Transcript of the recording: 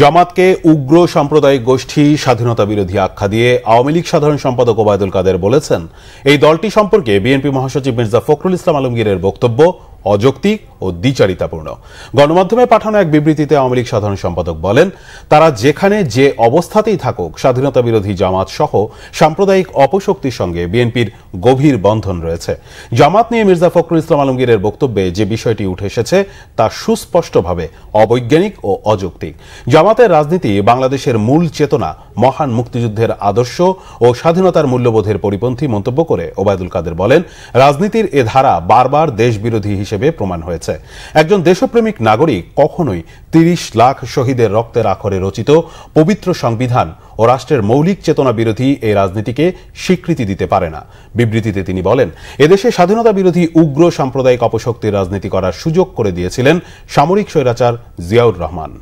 জামাতকে উগ্র সাম্প্রদায়িক গোষ্ঠী স্বাধীনতা বিরোধী আখ্যা দিয়ে আওয়ামী লীগ সাধারণ সম্পাদক ওবায়দুল কাদের বলেছেন এই দলটি সম্পর্কে বিএনপি মহাসচিব মির্জা ফখরুল ইসলাম আলমগীরের বক্তব্য অযৌক্তিক ও দ্বিচারিতাপূর্ণ গণমাধ্যমে পাঠানো এক বিবৃতিতে আওয়ামী লীগ সাধারণ সম্পাদক বলেন তারা যেখানে যে অবস্থাতেই থাকুক স্বাধীনতা বিরোধী জামাত সহ সাম্প্রদায়িক অপশক্তির সঙ্গে বিএনপির গভীর বন্ধন রয়েছে জামাত নিয়ে মির্জা ফখরুল ইসলাম আলমগীরের বক্তব্যে যে বিষয়টি উঠে এসেছে তা সুস্পষ্টভাবে অবৈজ্ঞানিক ও অযৌক্তিক জামাতের রাজনীতি বাংলাদেশের মূল চেতনা মহান মুক্তিযুদ্ধের আদর্শ ও স্বাধীনতার মূল্যবোধের পরিপন্থী মন্তব্য করে ওবায়দুল কাদের বলেন রাজনীতির এ ধারা বারবার দেশবিরোধী হিসেবে প্রমাণ হয়েছে একজন দেশপ্রেমিক নাগরিক কখনোই তিরিশ লাখ শহীদের রক্তের আখরে রচিত পবিত্র সংবিধান ও রাষ্ট্রের মৌলিক চেতনা বিরোধী এই রাজনীতিকে স্বীকৃতি দিতে পারে না বিবৃতিতে তিনি বলেন এদেশে স্বাধীনতা বিরোধী উগ্র সাম্প্রদায়িক অপশক্তির রাজনীতি করার সুযোগ করে দিয়েছিলেন সামরিক স্বৈরাচার জিয়াউর রহমান